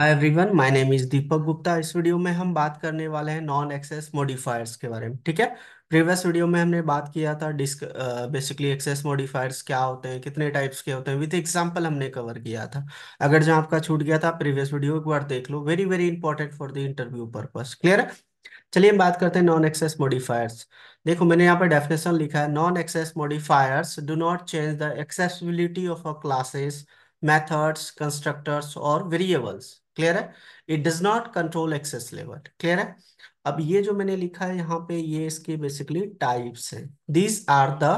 Hi everyone my name is Deepak Gupta इस video में हम बात करने वाले हैं नॉन एक्सेस मॉडिफायर्स के बारे में ठीक है प्रीवियस वीडियो में हमने बात किया था डिस्क बेसिकली एक्सेस मॉडिफायर्स क्या होते हैं कितने टाइप्स के होते हैं विथ एग्जांपल हमने कवर किया था अगर जहां आपका छूट गया था प्रीवियस वीडियो एक बार देख लो very very important for the interview purpose clear चलिए हम बात करते हैं नॉन एक्सेस मॉडिफायर्स देखो मैंने यहाँ पर डेफिनेशन लिखा है non access modifiers do not change the accessibility of a classes methods constructors और वेरिएबल्स क्लियर है it does not control access level clear है अब ये जो मैंने लिखा है यहाँ पे ये इसके बेसिकली टाइप्स हैं these are the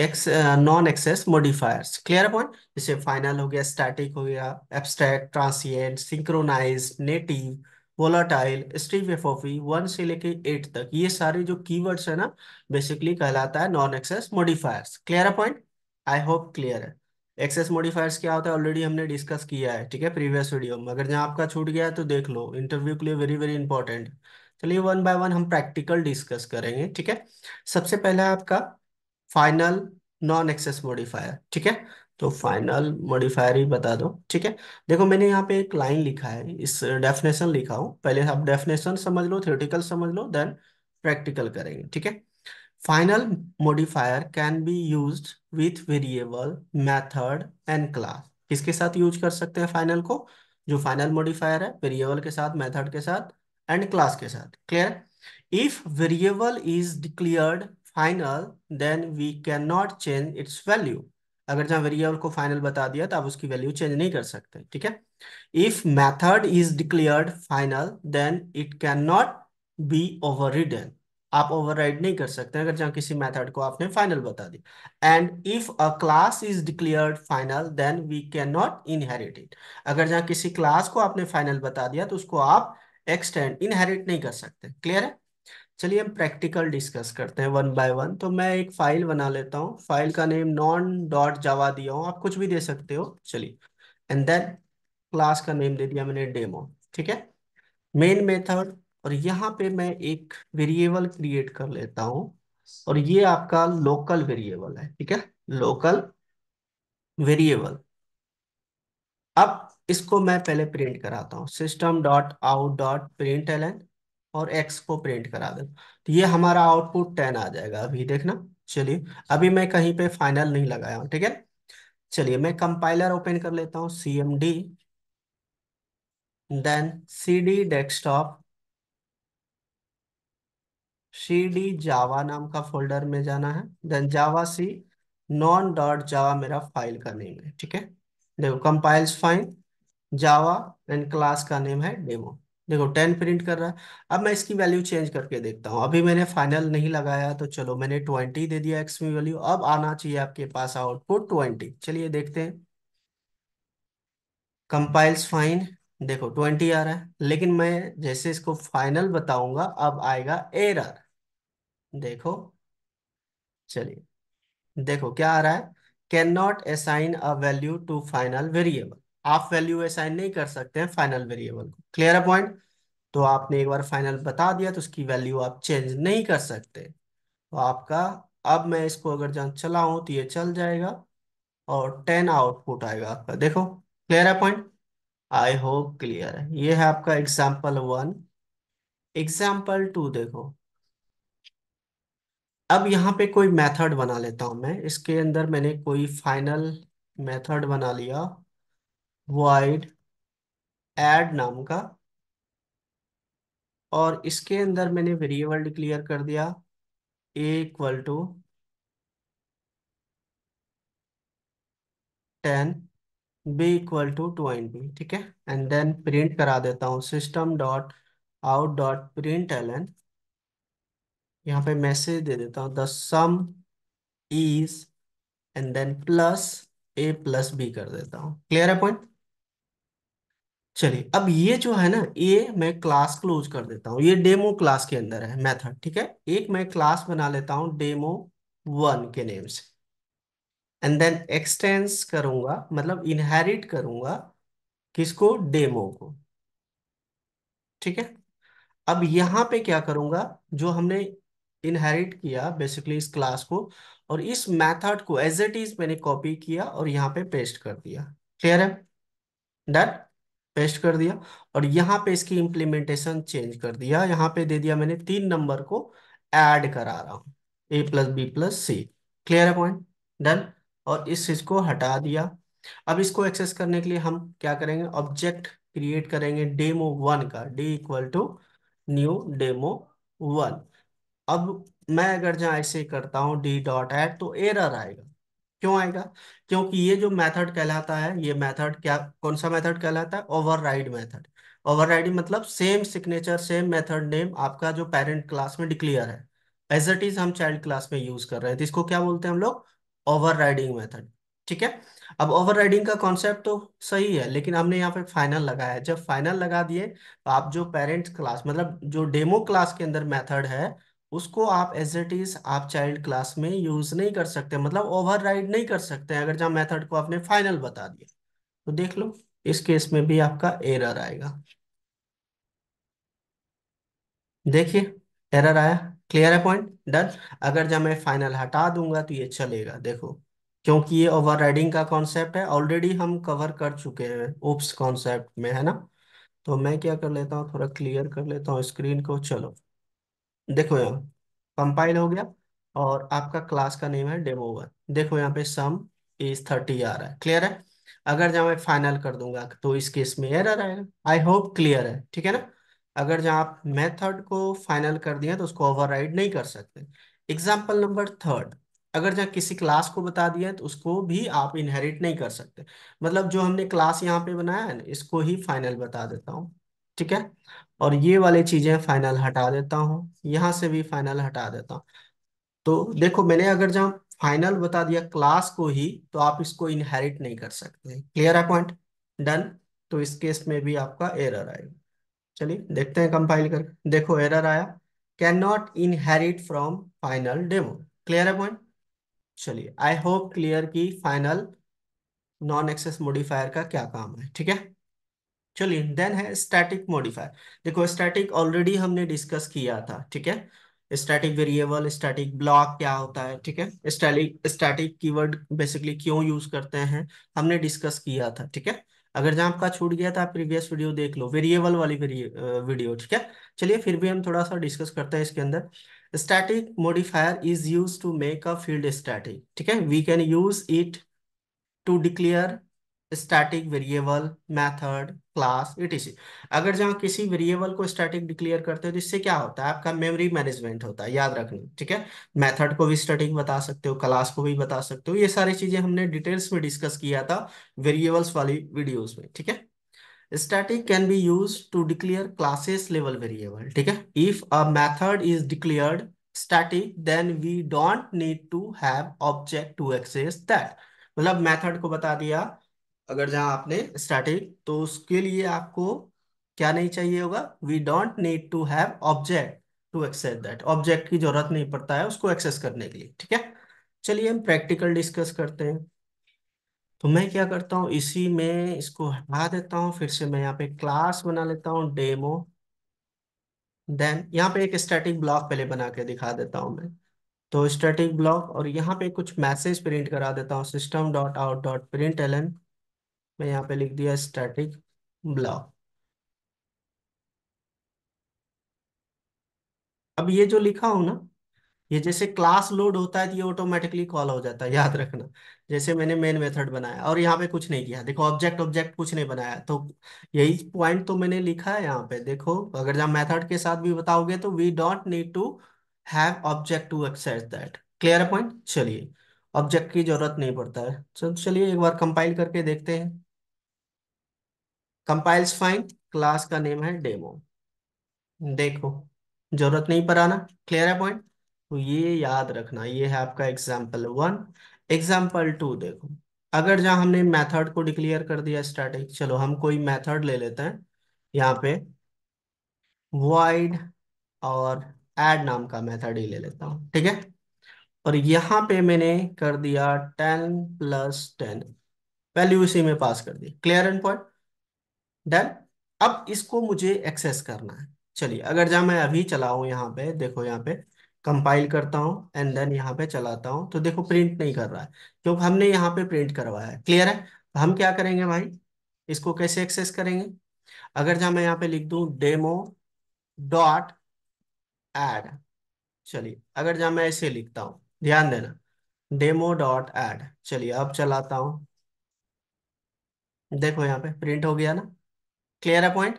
X non access modifiers clear point जैसे फाइनल हो गया स्टैटिक हो गया abstract transient synchronize native volatile स्टीवेफोफी वन से लेके एट तक ये सारे जो कीवर्ड्स है ना बेसिकली कहलाता है non access modifiers clear point I hope clear है एक्सेस मॉडिफायर्स क्या होता है ऑलरेडी हमने डिस्कस किया है ठीक है प्रीवियस वीडियो में अगर जहाँ आपका छूट गया है तो देख लो इंटरव्यू के लिए वेरी वेरी इंपॉर्टेंट चलिए वन बाय वन हम प्रैक्टिकल डिस्कस करेंगे ठीक है सबसे पहले आपका फाइनल नॉन एक्सेस मॉडिफायर ठीक है तो फाइनल मॉडिफायर ही बता दो ठीक है देखो मैंने यहाँ पे एक लाइन लिखा है इस डेफिनेशन लिखा हूँ पहले आप डेफिनेशन समझ लो थ्योरेटिकल समझ लो देन प्रैक्टिकल करेंगे ठीक है Final modifier can be used with variable, method and class. किसके साथ यूज कर सकते हैं फाइनल को जो फाइनल मॉडिफायर है वेरिएबल के साथ मेथड के साथ एंड क्लास के साथ clear if variable is declared final then we can not change its value अगर जहां वेरिएबल को फाइनल बता दिया तो आप उसकी वैल्यू चेंज नहीं कर सकते ठीक है if method is declared final then it can not be overridden आप ओवरराइड नहीं कर सकते अगर जहां किसी मेथड को आपने फाइनल बता दी and if a class is declared final then we can not inherit it अगर जहां किसी क्लास को आपने फाइनल बता दिया तो उसको आप एक्सटेंड इनहेरिट नहीं कर सकते क्लियर है चलिए हम प्रैक्टिकल डिस्कस करते हैं वन बाय वन तो मैं एक फाइल बना लेता हूँ फाइल का नेम नॉन डॉट जावा दिया हूँ आप कुछ भी दे सकते हो चलिए एंड देन क्लास का नेम दे दिया मैंने डेमो ठीक है मेन मेथड और यहाँ पे मैं एक वेरिएबल क्रिएट कर लेता हूं और ये आपका लोकल वेरिएबल है ठीक है लोकल वेरिएबल अब इसको मैं पहले प्रिंट कराता हूँ system dot out dot print L N और एक्स को प्रिंट करा दें तो ये हमारा आउटपुट टेन आ जाएगा अभी देखना चलिए अभी मैं कहीं पे फाइनल नहीं लगाया हूँ ठीक है चलिए मैं कंपाइलर ओपन कर लेता हूँ C M D then C D desktop C Java नाम का फोल्डर में जाना है then javac non dot Java मेरा फाइल का नेम है ठीक है देखो compiles fine Java and class का नेम है डेमो देखो टेन प्रिंट कर रहा है अब मैं इसकी वैल्यू चेंज करके देखता हूँ अभी मैंने फाइनल नहीं लगाया तो चलो मैंने ट्वेंटी दे दिया एक्स में वैल्यू अब आना चाहिए आपके पास आउटपुट ट्वेंटी चलिए देखते हैं कंपाइल्स फाइन देखो ट्वेंटी आ रहा है लेकिन मैं जैसे इसको फाइनल बताऊंगा अब आएगा एरर देखो चलिए देखो क्या आ रहा है can not assign a value to final variable आप वैल्यू असाइन नहीं कर सकते हैं फाइनल वेरिएबल को क्लियर है पॉइंट तो आपने एक बार फाइनल बता दिया तो उसकी वैल्यू आप चेंज नहीं कर सकते तो आपका अब मैं इसको अगर चला चलाऊं तो ये चल जाएगा और टेन आउटपुट आएगा आपका देखो क्लियर है पॉइंट आई होप क्लियर है ये है आपका एग्जाम्पल वन एग्जाम्पल टू देखो अब यहाँ पे कोई मेथड बना लेता हूं मैं इसके अंदर मैंने कोई फाइनल मेथड बना लिया वाइड एड नाम का और इसके अंदर मैंने वेरिएबल डिक्लेयर कर दिया a equal to ten b equal to twenty ठीक है एंड देन प्रिंट करा देता हूँ system dot out dot print L N यहाँ पे मैसेज दे देता हूँ the sum is and then plus a plus b कर देता हूँ क्लियर है पॉइंट चलिए अब ये जो है ना ये मैं क्लास क्लोज कर देता हूँ ये डेमो क्लास के अंदर है मेथड ठीक है एक मैं क्लास बना लेता हूँ डेमो वन के नेम से एंड देन एक्सटेंस करूंगा मतलब इनहेरिट करूंगा किसको डेमो को ठीक है अब यहां पे क्या करूंगा जो हमने इनहेरिट किया बेसिकली इस क्लास को और इस मेथड को एज इट इज मैंने कॉपी किया और यहाँ पे पेस्ट कर दिया क्लियर है डन पेस्ट कर दिया और यहाँ पे इसकी इम्प्लीमेंटेशन चेंज कर दिया यहाँ पे दे दिया मैंने तीन नंबर को एड करा रहा हूँ a plus b plus c clear है पॉइंट डन और इस चीज को हटा दिया अब इसको एक्सेस करने के लिए हम क्या करेंगे ऑब्जेक्ट क्रिएट करेंगे डेमो वन का d equal to new demo one अब मैं अगर जहाँ ऐसे करता हूँ डी डॉट एड तो एरर आएगा क्यों आएगा क्योंकि ये जो मेथड कहलाता है ये मेथड क्या कौन सा मेथड कहलाता है ओवरराइड मेथड ओवरराइड मतलब same signature same method name आपका जो पेरेंट क्लास में डिक्लेयर है एज इट इज हम चाइल्ड क्लास में यूज कर रहे हैं तो इसको क्या बोलते हैं हम लोग राइडिंग मेथड ठीक है अब राइडिंग का कॉन्सेप्ट तो सही है लेकिन हमने यहाँ पे फाइनल लगाया है जब फाइनल लगा दिए तो आप जो पेरेंट्स क्लास मतलब जो डेमो क्लास के अंदर मेथड है उसको आप एज इट इज आप चाइल्ड क्लास में यूज नहीं कर सकते मतलब ओवरराइड नहीं कर सकते अगर जहां मेथड को आपने फाइनल बता दिया तो देख लो इस केस में भी आपका एरर आएगा देखिए एरर आया क्लियर है पॉइंट डन अगर जब मैं फाइनल हटा दूंगा तो ये चलेगा देखो क्योंकि ये ओवरराइडिंग का कॉन्सेप्ट है ऑलरेडी हम कवर कर चुके हैं ओप्स कॉन्सेप्ट में है ना तो मैं क्या कर लेता हूँ थोड़ा क्लियर कर लेता हूँ स्क्रीन को चलो देखो यहाँ कंपाइल हो गया और आपका क्लास का नेम है डेमो वन देखो यहाँ पे सम इज थर्टी आ रहा है क्लियर है अगर जहाँ मैं फाइनल कर दूंगा तो इस केस में एरर आएगा आई होप क्लियर है ठीक है ना अगर जहाँ आप मेथड को फाइनल कर दिया तो उसको ओवरराइड नहीं कर सकते एग्जाम्पल नंबर थर्ड अगर जहाँ किसी क्लास को बता दिया है तो उसको भी आप इनहेरिट नहीं कर सकते मतलब जो हमने क्लास यहाँ पे बनाया है ना इसको ही फाइनल बता देता हूँ ठीक है और ये वाले चीजें फाइनल हटा देता हूं यहां से भी फाइनल हटा देता हूं तो देखो मैंने अगर जहां फाइनल बता दिया क्लास को ही तो आप इसको इनहेरिट नहीं कर सकते क्लियर है पॉइंट डन तो इस केस में भी आपका एरर आएगा चलिए देखते हैं कंपाइल कर देखो एरर आया can not inherit from final demo clear है पॉइंट चलिए आई होप क्लियर की फाइनल नॉन एक्सेस मोडिफायर का क्या काम है ठीक है चलिए देन है स्टैटिक मॉडिफायर देखो स्टैटिक ऑलरेडी हमने डिस्कस किया था ठीक है स्टैटिक वेरिएबल स्टैटिक ब्लॉक क्या होता है ठीक है स्टैटिक स्टैटिक कीवर्ड बेसिकली क्यों यूज करते हैं हमने डिस्कस किया था ठीक है अगर जहां आपका छूट गया था आप प्रीवियस वीडियो देख लो वेरिएबल वाली वीडियो ठीक है चलिए फिर भी हम थोड़ा सा डिस्कस करते हैं इसके अंदर static modifier is use to make a field static ठीक है we can use it to declare static variable method class etc अगर जहाँ किसी वेरिएबल को स्टैटिक डिक्लेयर करते हो तो इससे क्या होता है आपका मेमोरी मैनेजमेंट होता है याद रखना ठीक है मेथड को भी स्टैटिक बता सकते हो क्लास को भी बता सकते हो ये सारी चीजें हमने डिटेल्स में डिस्कस किया था वेरिएबल्स वाली वीडियोज में ठीक है static can be use to declare classes level variable ठीक है if a method is declared static then we don't need to have object to access that मतलब मेथड को बता दिया अगर जहाँ आपने स्टैटिक तो उसके लिए आपको क्या नहीं चाहिए होगा we don't need to have object to access that object की जरूरत नहीं पड़ता है उसको एक्सेस करने के लिए ठीक है चलिए हम प्रैक्टिकल डिस्कस करते हैं तो मैं क्या करता हूँ इसी में इसको हटा देता हूँ फिर से मैं यहाँ पे क्लास बना लेता हूँ डेमो देन यहाँ पे एक स्टैटिक ब्लॉक पहले बना के दिखा देता हूँ मैं तो स्टैटिक ब्लॉक और यहाँ पे कुछ मैसेज प्रिंट करा देता हूँ system dot out dot print L N मैं यहाँ पे लिख दिया स्टैटिक ब्लॉक अब ये जो लिखा हो ना ये जैसे क्लास लोड होता है तो ये ऑटोमेटिकली कॉल हो जाता है याद रखना जैसे मैंने मेन मेथड बनाया और यहाँ पे कुछ नहीं किया देखो ऑब्जेक्ट ऑब्जेक्ट कुछ नहीं बनाया तो यही पॉइंट तो मैंने लिखा है यहाँ पे देखो अगर जब मेथड के साथ भी बताओगे तो we don't need to have object to access that clear point चलिए ऑब्जेक्ट की जरूरत नहीं पड़ता है चलिए एक बार कंपाइल करके देखते हैं कंपाइल्स फाइन क्लास का नेम है डेमो देखो जरूरत नहीं पड़ाना क्लियर है पॉइंट तो ये याद रखना ये है आपका एग्जाम्पल वन एग्जाम्पल टू देखो अगर जहां हमने मेथड को डिक्लेयर कर दिया स्टैटिक चलो हम कोई मेथड ले लेते हैं यहाँ पे वाइड और एड नाम का मेथड ही ले लेता हूं ठीक है और यहाँ पे मैंने कर दिया टेन प्लस टेन वैल्यू इसी में पास कर दी क्लियर एंड पॉइंट डन अब इसको मुझे एक्सेस करना है चलिए अगर जहाँ मैं अभी चलाऊ यहाँ पे देखो यहाँ पे कंपाइल करता हूँ एंड देन यहाँ पे चलाता हूँ तो देखो प्रिंट नहीं कर रहा है क्योंकि हमने यहाँ पे प्रिंट करवाया है क्लियर है तो हम क्या करेंगे भाई इसको कैसे एक्सेस करेंगे अगर जहां मैं यहाँ पे लिख दू डेमो डॉट एड चलिए अगर जहां मैं ऐसे लिखता हूँ ध्यान देना डेमो डॉट एड चलिए अब चलाता हूँ देखो यहाँ पे प्रिंट हो गया ना क्लियर है पॉइंट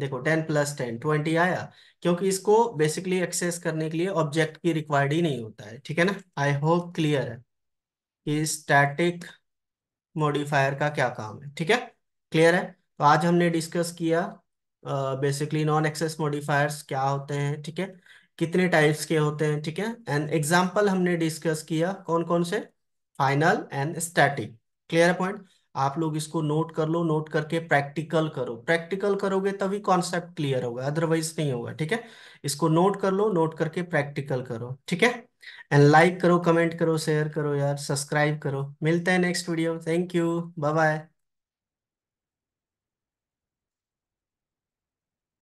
देखो टेन प्लस टेन ट्वेंटी आया क्योंकि इसको बेसिकली एक्सेस करने के लिए ऑब्जेक्ट की रिक्वायर्ड ही नहीं होता है ठीक है ना आई होप क्लियर है कि स्टैटिक मॉडिफायर का क्या काम है ठीक है क्लियर है तो आज हमने डिस्कस किया बेसिकली नॉन एक्सेस मॉडिफायर्स क्या होते हैं ठीक है कितने टाइप्स के होते हैं ठीक है एंड एग्जाम्पल हमने डिस्कस किया कौन कौन से फाइनल एंड स्टैटिक क्लियर है पॉइंट आप लोग इसको नोट कर लो नोट करके प्रैक्टिकल करो प्रैक्टिकल करोगे तभी कॉन्सेप्ट क्लियर होगा अदरवाइज नहीं होगा ठीक है इसको नोट कर लो नोट करके प्रैक्टिकल करो ठीक है एंड लाइक करो कमेंट करो शेयर करो यार सब्सक्राइब करो मिलते हैं next video thank you bye bye